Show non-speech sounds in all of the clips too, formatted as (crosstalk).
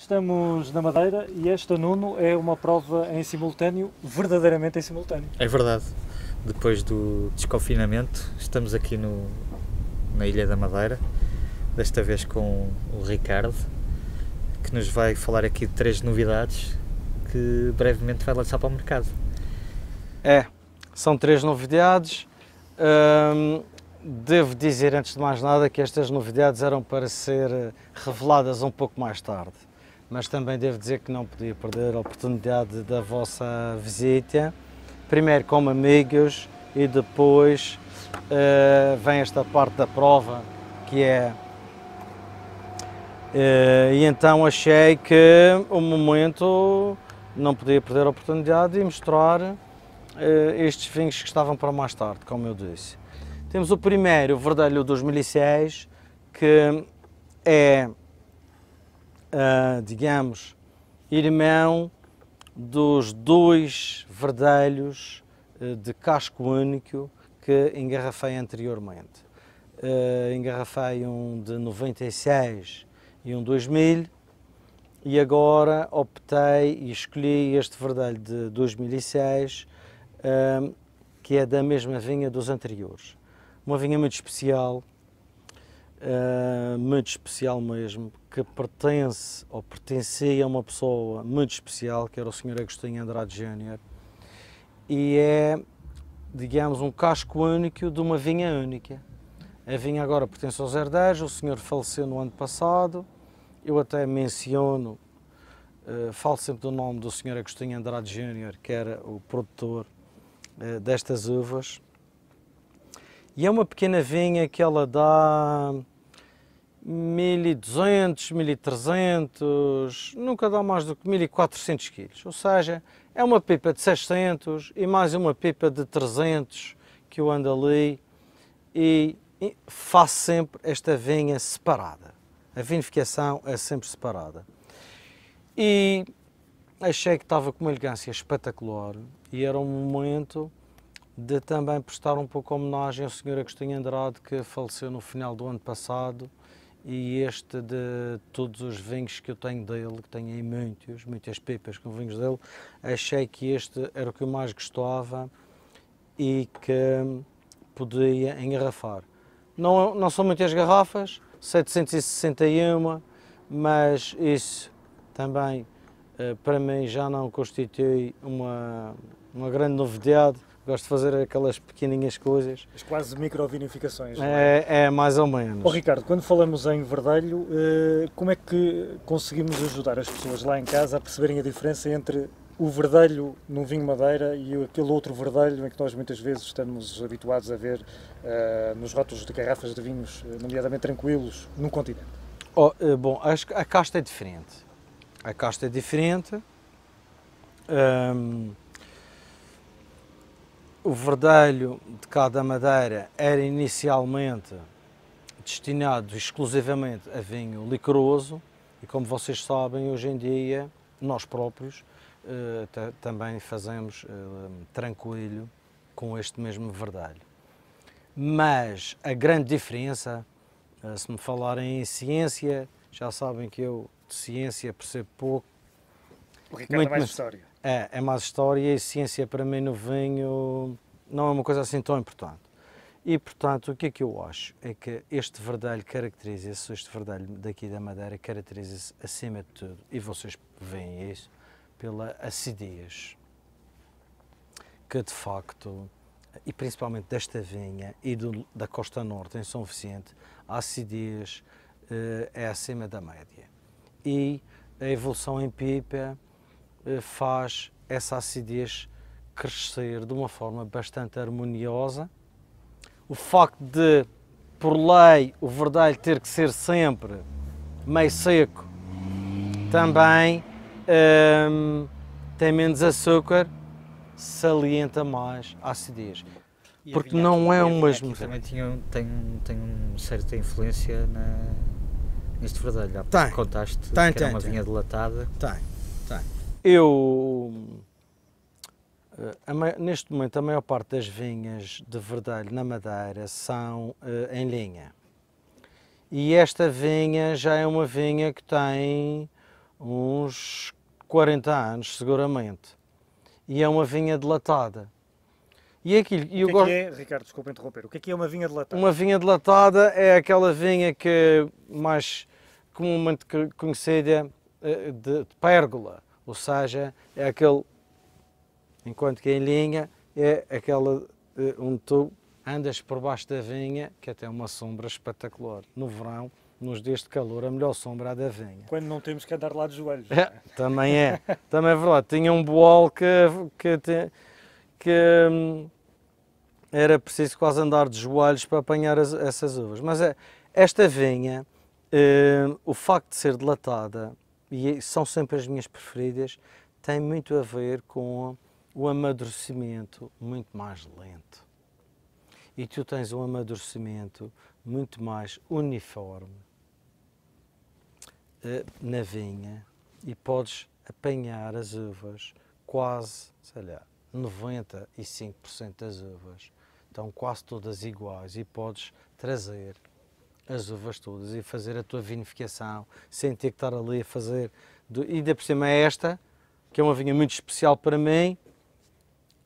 Estamos na Madeira e esta, Nuno, é uma prova em simultâneo, verdadeiramente em simultâneo. É verdade. Depois do desconfinamento, estamos aqui no, na Ilha da Madeira, desta vez com o Ricardo, que nos vai falar aqui de três novidades que brevemente vai lançar para o mercado. É, são três novidades. Hum, devo dizer, antes de mais nada, que estas novidades eram para ser reveladas um pouco mais tarde mas também devo dizer que não podia perder a oportunidade da vossa visita. Primeiro como amigos e depois uh, vem esta parte da prova que é uh, e então achei que o momento não podia perder a oportunidade de mostrar uh, estes vinhos que estavam para mais tarde, como eu disse. Temos o primeiro o verdelho 2006 que é digamos, irmão dos dois verdelhos eh, de casco único que engarrafei anteriormente. Uh, engarrafei um de 96 e um 2000 e agora optei e escolhi este verdelho de 2006 eh, que é da mesma vinha dos anteriores. Uma vinha muito especial, ah, muito especial mesmo, que pertence ou pertencia a uma pessoa muito especial, que era o Sr. Agostinho Andrade Júnior, e é, digamos, um casco único de uma vinha única. A vinha agora pertence aos herdeiros, o senhor faleceu no ano passado, eu até menciono, ah, falo sempre do nome do Sr. Agostinho Andrade Júnior, que era o produtor ah, destas uvas, e é uma pequena vinha que ela dá 1200, 1300, nunca dá mais do que 1400 quilos. Ou seja, é uma pipa de 600 e mais uma pipa de 300 que eu ando ali e faço sempre esta vinha separada. A vinificação é sempre separada. E achei que estava com uma elegância espetacular e era um momento de também prestar um pouco homenagem ao Sr. Agostinho Andrade, que faleceu no final do ano passado, e este de todos os vinhos que eu tenho dele, que tenho aí muitos, muitas pipas com vinhos dele, achei que este era o que eu mais gostava e que podia engarrafar. Não, não são muitas garrafas, 761, mas isso também eh, para mim já não constitui uma, uma grande novidade, Gosto de fazer aquelas pequenininhas coisas. As quase micro-vinificações. É, é? é mais ou menos. Oh, Ricardo, quando falamos em verdelho, eh, como é que conseguimos ajudar as pessoas lá em casa a perceberem a diferença entre o verdelho num vinho madeira e aquele outro verdelho em que nós muitas vezes estamos habituados a ver eh, nos rótulos de garrafas de vinhos, eh, nomeadamente tranquilos, no continente? Oh, bom, acho que a casta é diferente. A casta é diferente. O verdelho de cada Madeira era inicialmente destinado exclusivamente a vinho licoroso e, como vocês sabem, hoje em dia nós próprios eh, também fazemos eh, tranquilo com este mesmo verdelho. Mas a grande diferença, eh, se me falarem em ciência, já sabem que eu de ciência percebo pouco, o Ricardo é muito, é mais história. É, é mais história e ciência para mim no vinho não é uma coisa assim tão importante. E, portanto, o que é que eu acho? É que este verdelho caracteriza-se, este verdelho daqui da Madeira caracteriza-se acima de tudo, e vocês veem isso, pela acidez. Que, de facto, e principalmente desta vinha e do, da Costa Norte, em São Vicente, a acidez eh, é acima da média. E a evolução em pipa eh, faz essa acidez crescer de uma forma bastante harmoniosa. O facto de, por lei, o verdelho ter que ser sempre meio seco também hum, tem menos açúcar, salienta mais a acidez. Porque a não é o mesmo. Também tinha, tem, tem uma certa influência na, neste verdelho. tem, contaste tem, que tem, era uma tem. vinha dilatada. Tem, tem. Eu, eh, neste momento, a maior parte das vinhas de verdelho na Madeira são eh, em linha. E esta vinha já é uma vinha que tem uns 40 anos, seguramente. E é uma vinha delatada. E aquilo, o que eu é gosto... é, Ricardo, desculpa interromper, o que é que é uma vinha delatada? Uma vinha delatada é aquela vinha que mais comumente conhecida eh, de, de pérgola, ou seja, é aquele, enquanto que em linha é aquela eh, onde tu andas por baixo da vinha, que até é uma sombra espetacular. No verão, nos dias de calor, a melhor sombra é da vinha. Quando não temos que andar lá de joelhos. É, é? também é, também é verdade. Tinha um boal que, que, que, hum, era preciso quase andar de joelhos para apanhar as, essas uvas. Mas é, esta vinha, hum, o facto de ser delatada, e são sempre as minhas preferidas, tem muito a ver com o amadurecimento muito mais lento. E tu tens um amadurecimento muito mais uniforme eh, na vinha e podes apanhar as uvas quase, sei lá, 95% das uvas estão quase todas iguais e podes trazer as uvas todas e fazer a tua vinificação, sem ter que estar ali a fazer. Do, e ainda por cima é esta, que é uma vinha muito especial para mim,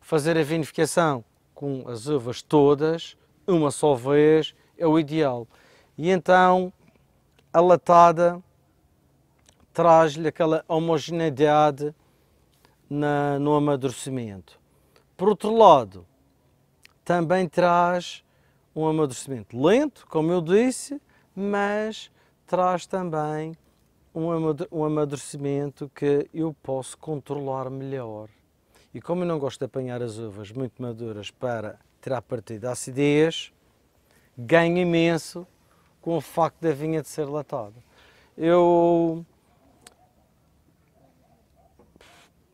fazer a vinificação com as uvas todas, uma só vez, é o ideal. E então a latada traz-lhe aquela homogeneidade na, no amadurecimento. Por outro lado, também traz um amadurecimento lento, como eu disse, mas traz também um amadurecimento que eu posso controlar melhor. E como eu não gosto de apanhar as uvas muito maduras para tirar partido da acidez, ganho imenso com o facto da vinha de ser latada. Eu,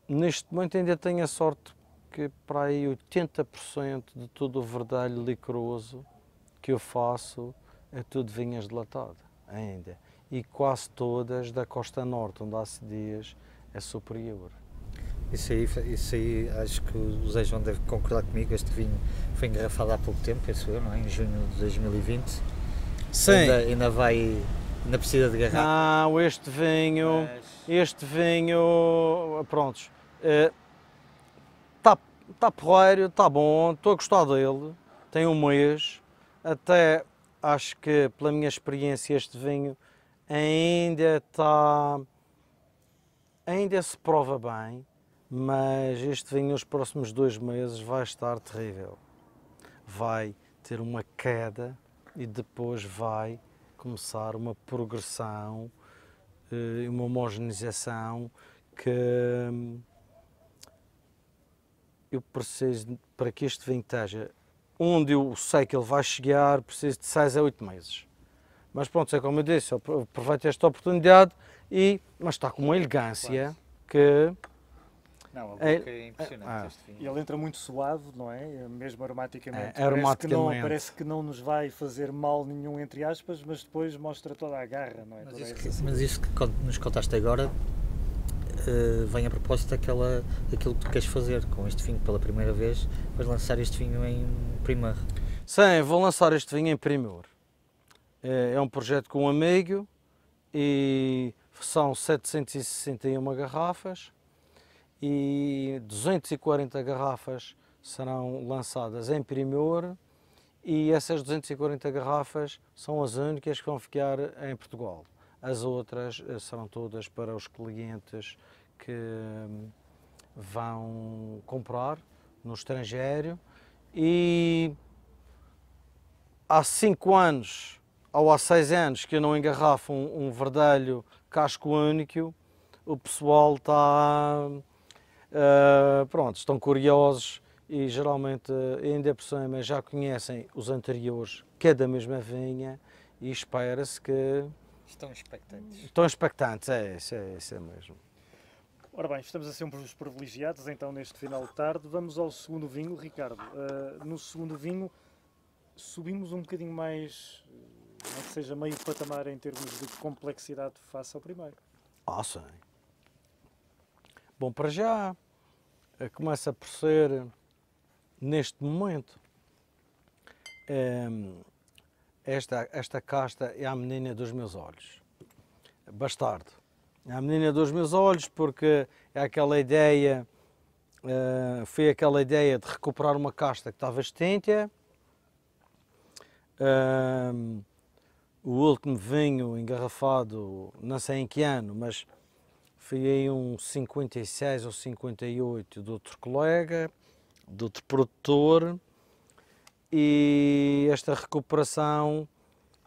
neste momento, ainda tenho a sorte que para aí 80% de todo o verdelho licoroso que eu faço é tudo vinhas dilatada ainda. E quase todas da costa norte, onde há dias é superior. Isso aí, isso aí acho que o Zé João deve concordar comigo. Este vinho foi engarrafado há pouco tempo, penso eu, não é? em junho de 2020. Sim. Ainda, ainda vai, ainda precisa de garrafa. Não, este vinho, Mas... este vinho, prontos, eh, está porreiro, está bom, estou a gostar dele, tem um mês, até acho que pela minha experiência este vinho ainda está, ainda se prova bem, mas este vinho nos próximos dois meses vai estar terrível. Vai ter uma queda e depois vai começar uma progressão, eh, uma homogeneização que eu preciso, para que este vinho esteja onde eu sei que ele vai chegar, preciso de 6 a 8 meses. Mas pronto, é como eu disse, eu aproveito esta oportunidade, e, mas está com uma elegância que... Não, a é, boca é, é impressionante ah. este vinho. Ele entra muito suave, não é? é mesmo aromaticamente. É, aromaticamente. É parece que, não, parece que não nos vai fazer mal nenhum, entre aspas, mas depois mostra toda a garra, não é? Mas, isso que, mas isso que, nos contaste agora eh, vem a propósito daquela, daquilo que tu queres fazer com este vinho pela primeira vez, vais lançar este vinho em primeiro. Sim, vou lançar este vinho em primeiro. É, é um projeto com um amigo e são 761 garrafas e 240 garrafas serão lançadas em primeiro e essas 240 garrafas são as únicas que vão ficar em Portugal. As outras eh, serão todas para os clientes que hum, vão comprar no estrangeiro e há 5 anos ou há 6 anos que eu não engarrafo um, um verdelho casco único, o pessoal está, uh, hum, eh, pronto, estão curiosos e geralmente, eh, ainda por cima, já conhecem os anteriores, que é da mesma vinha e espera-se que Estão expectantes. Estão expectantes, é isso, é isso é mesmo. Ora bem, estamos a ser um dos privilegiados, então, neste final de tarde. Vamos ao segundo vinho, Ricardo. Uh, no segundo vinho, subimos um bocadinho mais, eh, não que seja meio patamar em termos de complexidade face ao primeiro. Ah, sim. Bom, para já, eh, começa por ser, neste momento, um, eh, esta, esta casta é a menina dos meus olhos. Bastardo. É a menina dos meus olhos porque é aquela ideia, uh, foi aquela ideia de recuperar uma casta que estava extinta. Uh, o último vinho engarrafado, não sei em que ano, mas foi em um 56 ou 58 de outro colega, de outro produtor e esta recuperação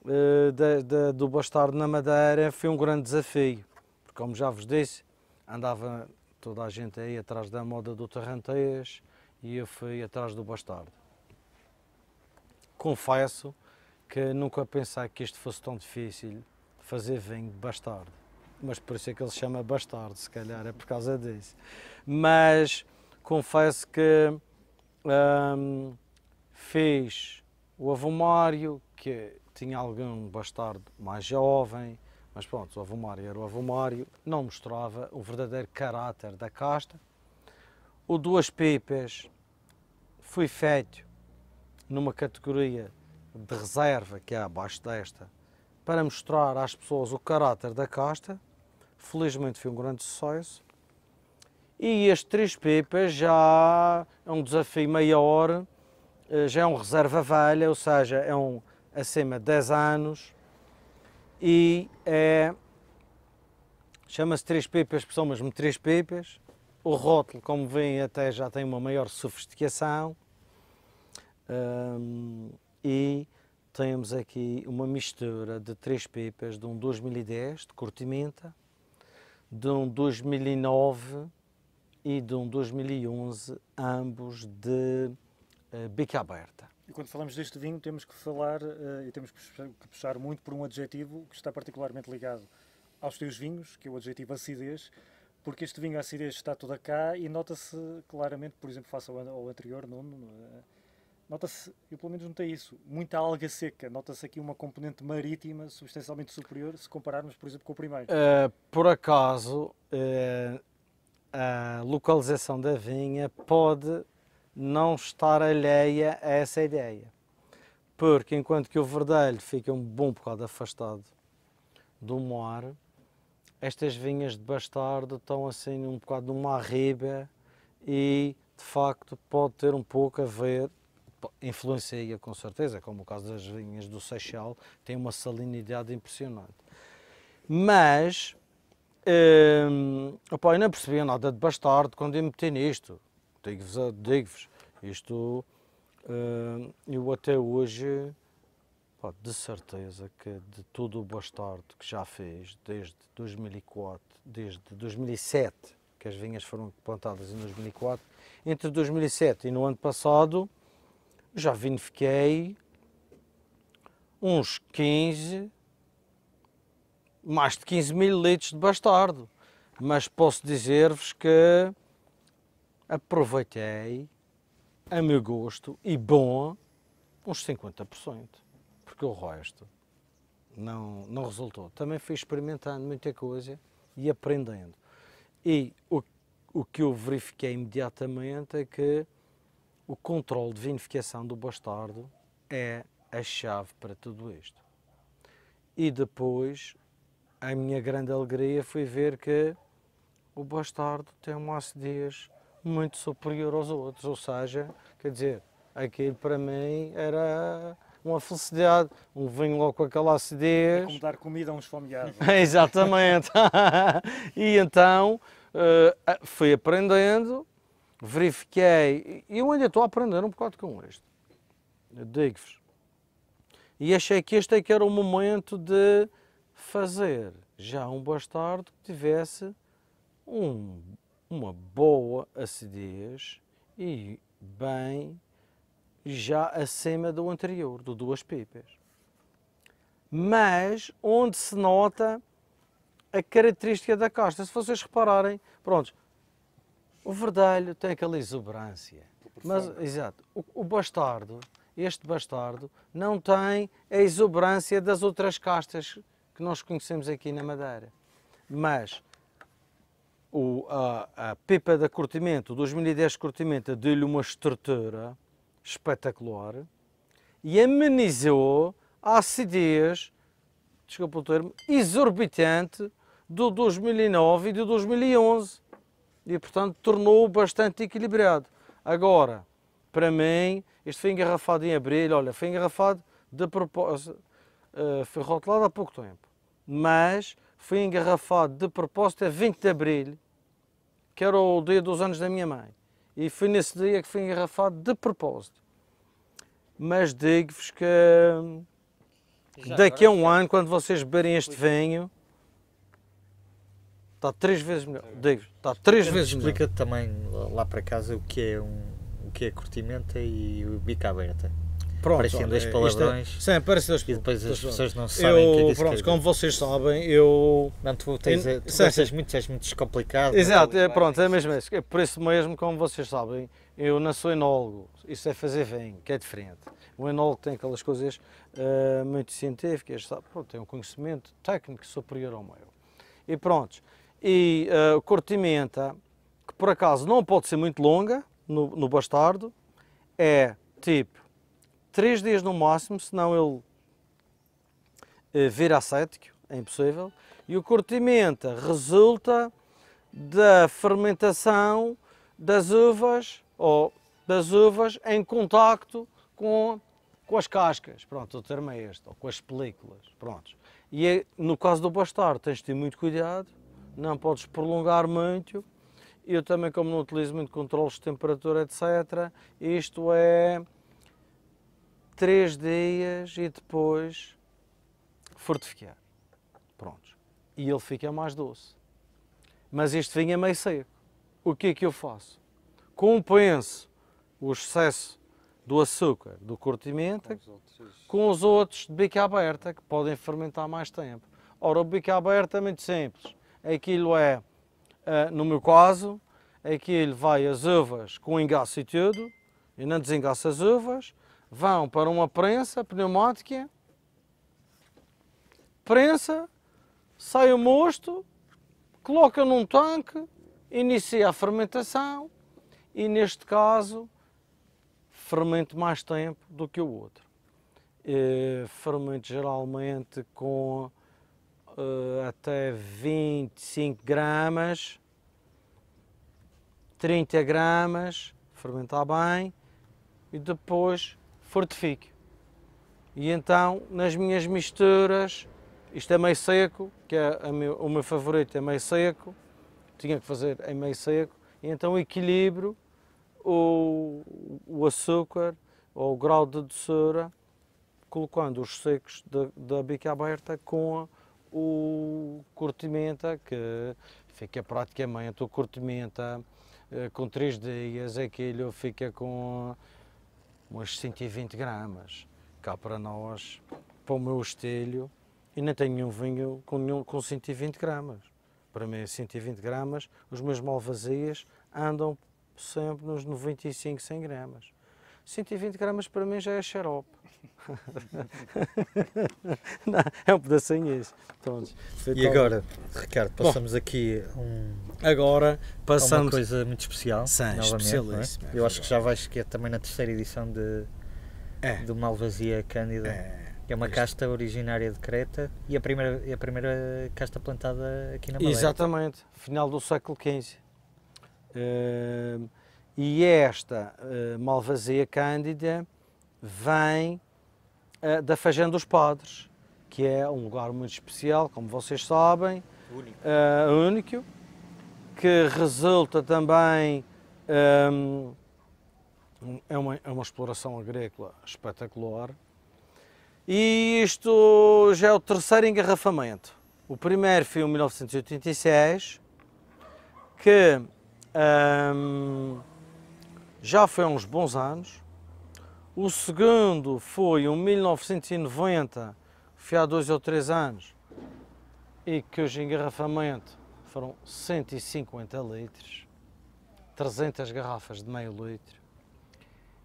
uh, eh, de, de, do bastardo na Madeira foi um grande desafio, porque como já vos disse, andava toda a gente aí atrás da moda do Tarranteias e eu fui atrás do bastardo. Confesso que nunca pensei que isto fosse tão difícil fazer vinho de bastardo, mas por isso é que ele se chama bastardo, se calhar é por causa disso. Mas confesso que hum, fez o Avomário, que tinha algum bastardo mais jovem, mas pronto, o Avomário era o Avomário, não mostrava o verdadeiro caráter da casta. O Duas Pipas foi feito numa categoria de reserva, que é abaixo desta, para mostrar às pessoas o caráter da casta. Felizmente foi um grande sucesso. E este Três Pipas já é um desafio maior eh, já é um reserva velha, ou seja, é um acima de 10 anos e é, chama-se três pipas, são mesmo três pipas. O rótulo, como veem, até já tem uma maior sofisticação um, e temos aqui uma mistura de três pipas de um 2010 de curtimenta, de um 2009 e de um 2011, ambos de eh, bica aberta. E quando falamos deste vinho, temos que falar uh, e temos que puxar muito por um adjetivo que está particularmente ligado aos teus vinhos, que é o adjetivo acidez, porque este vinho acidez está toda cá e nota-se claramente, por exemplo, face ao, ao anterior, é? nota-se, eu pelo menos notei isso, muita alga seca. Nota-se aqui uma componente marítima substancialmente superior se compararmos, por exemplo, com o primeiro. Uh, por acaso, uh, a localização da vinha pode não estar alheia a essa ideia. Porque enquanto que o verdelho fica um bom bocado afastado do mar, estas vinhas de bastardo estão assim um bocado numa riba e de facto pode ter um pouco a ver, influencia com certeza, como o caso das vinhas do Seixal, tem uma salinidade impressionante. Mas, hum, opa, eu não percebia nada de bastardo quando eu me meti nisto digo-vos, ah, digo-vos, isto uh, eu até hoje, pá, de certeza que de todo o bastardo que já fez, desde 2004, desde 2007, que as vinhas foram plantadas em 2004, entre 2007 e no ano passado, já vinifiquei uns 15, mais de 15 mil litros de bastardo. Mas posso dizer-vos que aproveitei, a meu gosto, e bom, uns 50%, porque o resto não, não resultou. Também fui experimentando muita coisa e aprendendo. E o, o que eu verifiquei imediatamente é que o controle de vinificação do bastardo é a chave para tudo isto. E depois, a minha grande alegria foi ver que o bastardo tem uma acidez muito superior aos outros, ou seja, quer dizer, aquilo para mim era uma felicidade, um vinho logo com aquela acidez. É como dar comida a uns fomeados. (laughs) Exatamente. (laughs) e então uh, fui aprendendo, verifiquei, e eu ainda estou a aprender um bocado com este, digo-vos. E achei que este é que era o momento de fazer já um bastardo que tivesse um uma boa acidez e bem já acima do anterior, do duas pipas. Mas onde se nota a característica da casta, se vocês repararem, pronto, o verdelho tem aquela exuberância, mas exato, o, o bastardo, este bastardo, não tem a exuberância das outras castas que nós conhecemos aqui na Madeira. Mas o, a, a pipa de curtimento, 2010 curtimento, deu-lhe uma estrutura espetacular e amenizou a acidez, desculpa o termo, exorbitante do 2009 e do 2011. E, portanto, tornou-o bastante equilibrado. Agora, para mim, isto foi engarrafado em abril, olha, foi engarrafado de propósito, uh, foi rotulado há pouco tempo, mas foi engarrafado de propósito a 20 de abril que era o dia dos anos da minha mãe. E foi nesse dia que fui engarrafado de propósito. Mas digo-vos que Já daqui a um ano, quando vocês beberem este vinho, está três vezes melhor. Digo, está três vezes explica melhor. Explica também lá para casa o que é um, o que é curtimento e o bica aberta. Pronto, parecendo dois é, é- palavrões. é, sim, parece dois E depois as pessoas não sabem eu, o que é que é. como vocês sabem, eu. Não, tu, tens, tu muito, és muito descomplicado. Exato, é, é pronto, é mesmo isso. É por isso mesmo, como vocês sabem, eu não sou enólogo. Isso é fazer bem, que é diferente. O enólogo tem aquelas coisas uh, muito científicas, sabe? Pronto, tem um conhecimento técnico superior ao meu. E pronto. E uh, eh, cortimenta, que por acaso não pode ser muito longa, no, no bastardo, é tipo três dias no máximo, senão ele eh, vira acético, é impossível. E o curtimento resulta da fermentação das uvas ou das uvas em contacto com, com as cascas, pronto, o termo é este, ou com as películas, pronto. E é, no caso do bastardo tens de ter muito cuidado, não podes prolongar muito, eu também como não utilizo muito controles de temperatura, etc, isto é três dias e depois fortificar. Prontos. E ele fica mais doce. Mas este vinho é meio seco. O que é que eu faço? Compenso o excesso do açúcar, do curtimento, com, com os outros de bica aberta, que podem fermentar mais tempo. Ora, o bica aberta é muito simples. Aquilo é, eh, no meu caso, aquilo vai as uvas com engaço e tudo, e não desengaço as uvas, vão para uma prensa pneumática, prensa, sai o mosto, coloca num tanque, inicia a fermentação e, neste caso, fermento mais tempo do que o outro. E, eh, fermento geralmente com uh, até 25 gramas, 30 gramas, fermentar bem e depois fortifico. E então, nas minhas misturas, isto é meio seco, que é meu, o meu favorito é meio seco, tinha que fazer em meio seco, e então equilibro o, o açúcar ou o grau de doçura, colocando os secos da da bica aberta com o curtimenta que fica praticamente o curtimenta eh, com três dias, aquilo fica com umas 120 gramas, cá para nós, para o meu estelho, e não tenho nenhum vinho com, nenhum, com 120 gramas. Para mim, 120 gramas, os meus malvazias andam sempre nos 95, 100 gramas. 120 gramas para mim já é xarope. (laughs) Não, é um pedacinho esse. e agora, Ricardo, passamos Bom, aqui um, agora passamos, uma coisa muito especial. Sim, é? é? Eu acho que já vais que é também na terceira edição de, é. do Malvazia Cândida. É. É uma casta originária de Creta e a primeira, a primeira casta plantada aqui na Madeira. Exatamente, final do século XV. Ehm, e esta eh, Malvazia Cândida vem uh, da Fajã dos Padres, que é um lugar muito especial, como vocês sabem, único, uh, único que resulta também um, ehm, é, uma, é uma exploração agrícola espetacular. E isto já é o terceiro engarrafamento. O primeiro foi em 1986, que um, ehm, já foi há uns bons anos, o segundo foi em 1990, foi há dois ou três anos, e que os engarrafamento foram 150 litros, 300 garrafas de meio litro.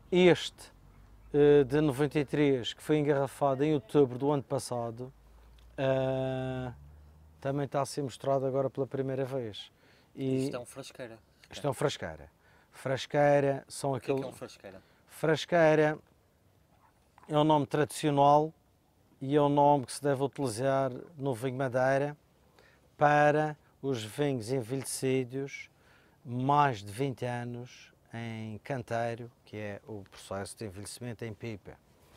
Este eh, de 93, que foi engarrafado em outubro do ano passado, eh, também está a ser mostrado agora pela primeira vez. E... Isto é um frasqueira. Isto é um frasqueira. Frasqueira são aqueles. O que é, que é um frasqueira? Frasqueira é um nome tradicional e é um nome que se deve utilizar no vinho madeira para os vinhos envelhecidos mais de 20 anos em canteiro, que é o processo de envelhecimento em pipa.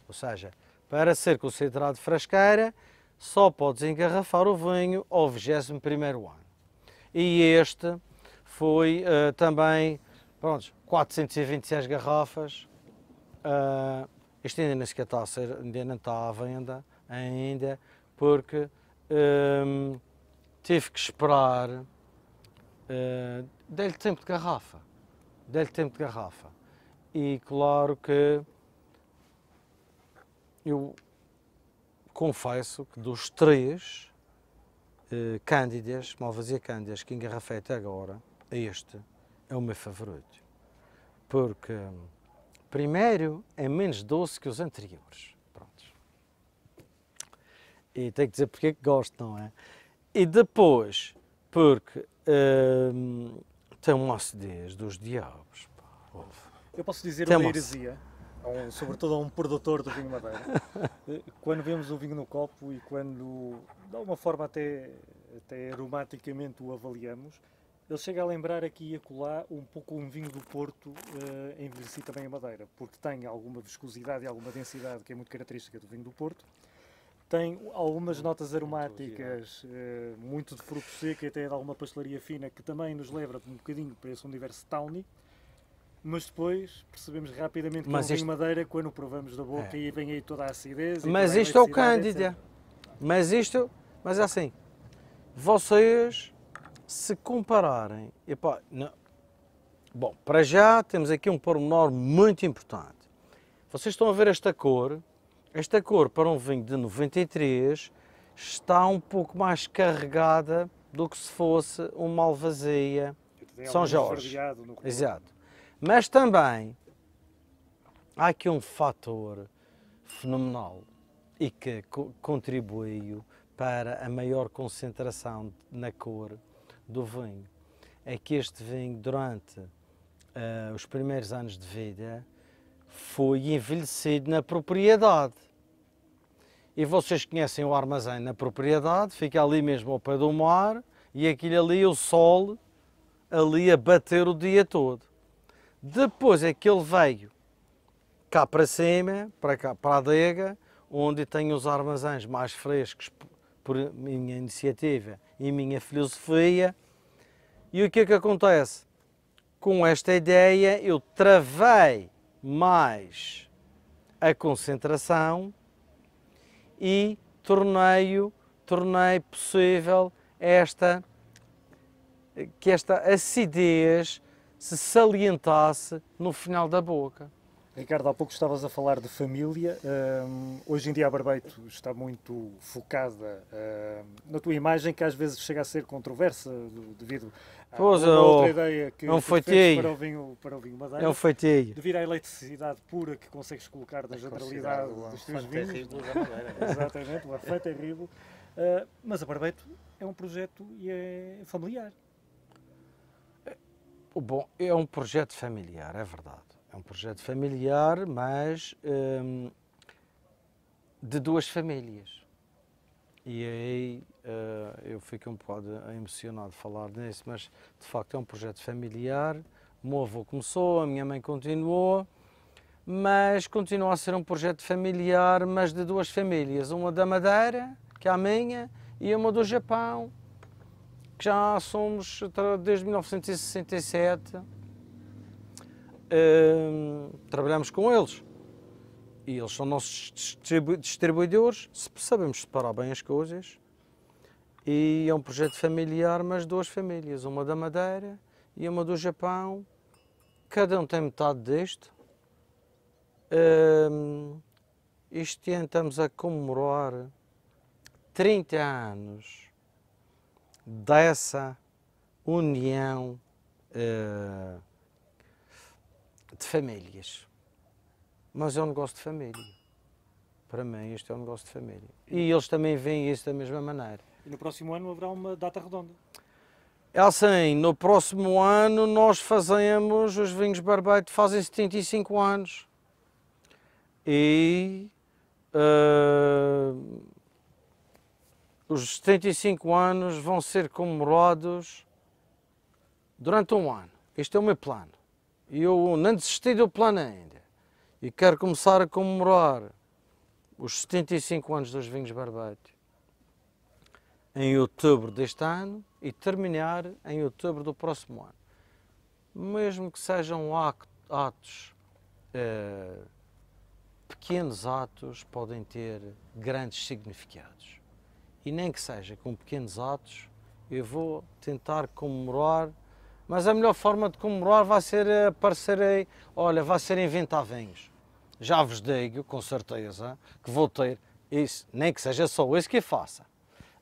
Ou seja, para ser considerado frasqueira, só podes engarrafar o vinho ao 21º ano. E este foi uh, também, pronto, 426 garrafas, Uh, ah, isto ainda nem sequer está a ser, ainda não está à venda ainda, porque um, tive que esperar, uh, dei-lhe tempo de garrafa, dei-lhe tempo de garrafa. E claro que eu confesso que dos três uh, cândidas, malvasia cândidas que engarrafei até agora, este é o meu favorito. Porque hum, primeiro é menos doce que os anteriores. Prontos. E tenho que dizer porque é que gosto, não é? E depois, porque hum, tem uma acidez dos diabos. Pá. Eu posso dizer tem uma heresia, um, sobretudo a um produtor do vinho madeira. (laughs) quando vemos o vinho no copo e quando, de alguma forma, até, até aromaticamente o avaliamos, ele chega a lembrar aqui e acolá um pouco um vinho do Porto uh, envelhecido também em madeira, porque tem alguma viscosidade e alguma densidade que é muito característica do vinho do Porto. Tem algumas notas aromáticas, uh, muito de fruto seco e até de alguma pastelaria fina, que também nos lembra um bocadinho para esse universo tawny. mas depois percebemos rapidamente que mas é um este... madeira quando provamos da boca é. e vem aí toda a acidez. Mas isto é o Cândida. Etc. Mas isto, mas é assim, vocês se compararem, epá, não. bom, para já temos aqui um pormenor muito importante. Vocês estão a ver esta cor, esta cor para um vinho de 93 está um pouco mais carregada do que se fosse uma malvazia São Jorge. Exato. Mas também há aqui um fator fenomenal e que co contribuiu para a maior concentração na cor do vinho é que este vinho, durante uh, os primeiros anos de vida, foi envelhecido na propriedade. E vocês conhecem o armazém na propriedade, fica ali mesmo ao pé do mar e aquilo ali, o sol, ali a bater o dia todo. Depois é que ele veio cá para cima, para, cá, para a adega, onde tem os armazéns mais frescos, por minha iniciativa, e minha filosofia. E o que é que acontece? Com esta ideia eu travei mais a concentração e tornei, tornei possível esta que esta acidez se salientasse no final da boca. Ricardo, há pouco estavas a falar de família. Um, hoje em dia a Barbeito está muito focada na tua imagem, que às vezes chega a ser controversa devido à é, outra oh, ideia que, é um que para o vinho, para o vinho Madeira. É um feiteio. Devido à eletricidade pura que consegues colocar na generalidade dos teus vinhos. (laughs) Exatamente, o afeto é terrível. Uh, mas a Barbeito é um projeto e é familiar. Bom, é um projeto familiar, é verdade. É um projeto familiar, mas hum, de duas famílias. E aí uh, eu fico um bocado emocionado de falar nisso, mas de facto é um projeto familiar. O meu avô começou, a minha mãe continuou, mas continua a ser um projeto familiar, mas de duas famílias. Uma da Madeira, que é a minha, e uma do Japão, que já somos desde 1967 trabalhamos com eles. E eles são nossos distribu distribuidores, sabemos separar bem as coisas. E é um projeto familiar, mas duas famílias, uma da Madeira e uma do Japão. Cada um tem metade deste. Uh, este ano estamos a comemorar 30 anos dessa união uh, de famílias. Mas é um negócio de família. Para mim, este é um negócio de família. E eles também veem isso da mesma maneira. E no próximo ano haverá uma data redonda? É assim, no próximo ano nós fazemos, os vinhos Barbeito fazem 75 anos. E uh, os 75 anos vão ser comemorados durante um ano. Este é o meu plano eu não desisti do plano ainda e quero começar a comemorar os 75 anos dos vinhos barbate em outubro deste ano e terminar em outubro do próximo ano. Mesmo que sejam atos, eh, pequenos atos podem ter grandes significados. E nem que seja com pequenos atos, eu vou tentar comemorar mas a melhor forma de comemorar vai ser eh, aí, olha, vai ser inventar 20 Já vos digo, com certeza, que vou ter isso, nem que seja só isso que faça.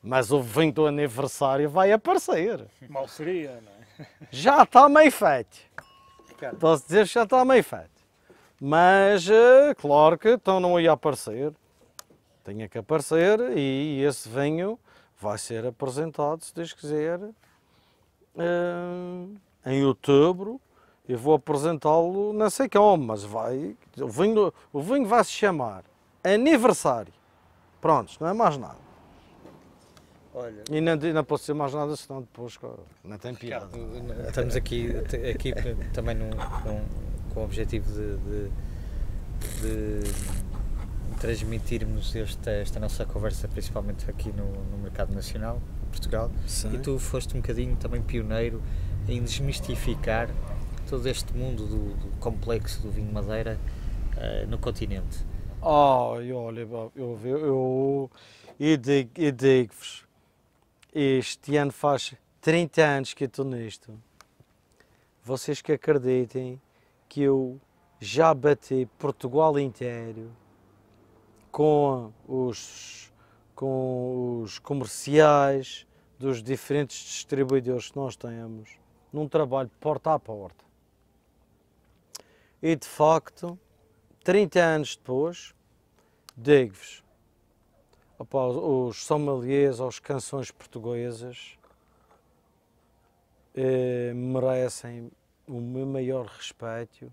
Mas o vinho do aniversário vai aparecer. Mal seria, não é? (laughs) Já está meio feito. Posso dizer que já está meio feito. Mas, eh, claro que então não ia aparecer. Tinha que aparecer e esse vinho vai ser apresentado, se Deus quiser, em outubro e vou apresentá-lo não sei como, mas vai, o vinho, o vinho vai se chamar Aniversário. Prontos, não é mais nada. Olha. E não, não posso dizer mais nada, senão depois não tem piada. Estamos aqui, aqui também num, num, com o objetivo de, de, de transmitirmos esta, esta nossa conversa, principalmente aqui no, no mercado nacional. Portugal Sim. e tu foste um bocadinho também pioneiro em desmistificar todo este mundo do, do complexo do vinho Madeira uh, no continente. Oh, olha, eu, eu, eu, eu digo-vos, este ano faz 30 anos que estou nisto. Vocês que acreditem que eu já bati Portugal inteiro com os, com os comerciais, dos diferentes distribuidores que nós temos num trabalho porta a porta. E de facto, 30 anos depois, digo-vos, os sommeliers, as canções portuguesas eh, merecem o meu maior respeito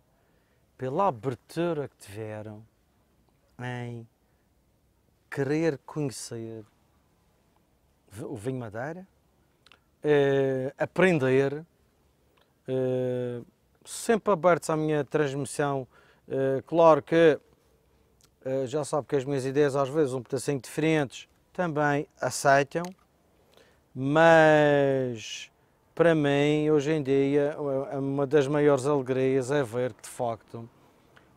pela abertura que tiveram em querer conhecer o vinho madeira, eh, aprender, eh, sempre abertos à minha transmissão. Eh, claro que já sabe que as minhas ideias às vezes um pedacinho diferentes também aceitam, mas para mim hoje em dia uma das maiores alegrias é ver que de facto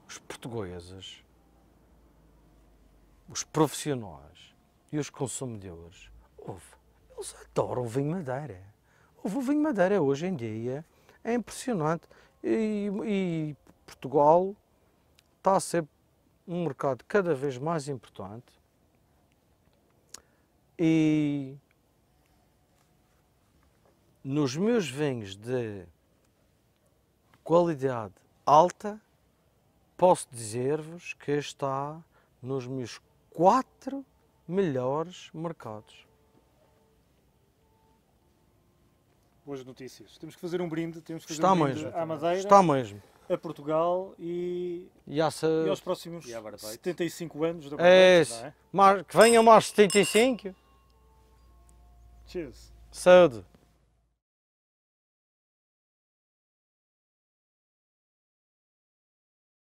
os portugueses, os profissionais e os consumidores Ouve, eles adoram o vinho madeira. Ouve, o vinho madeira hoje em dia é impressionante. E, e Portugal está a ser um mercado cada vez mais importante. E nos meus vinhos de qualidade alta, posso dizer-vos que está nos meus quatro melhores mercados. boas notícias. Temos que fazer um brinde, temos que fazer está um brinde mesmo. à Madeira, está mesmo. a Portugal e, e, essa... e aos próximos e 75 anos da Madeira. É, é? Mar... Que venham mais 75. Cheers. Saúde.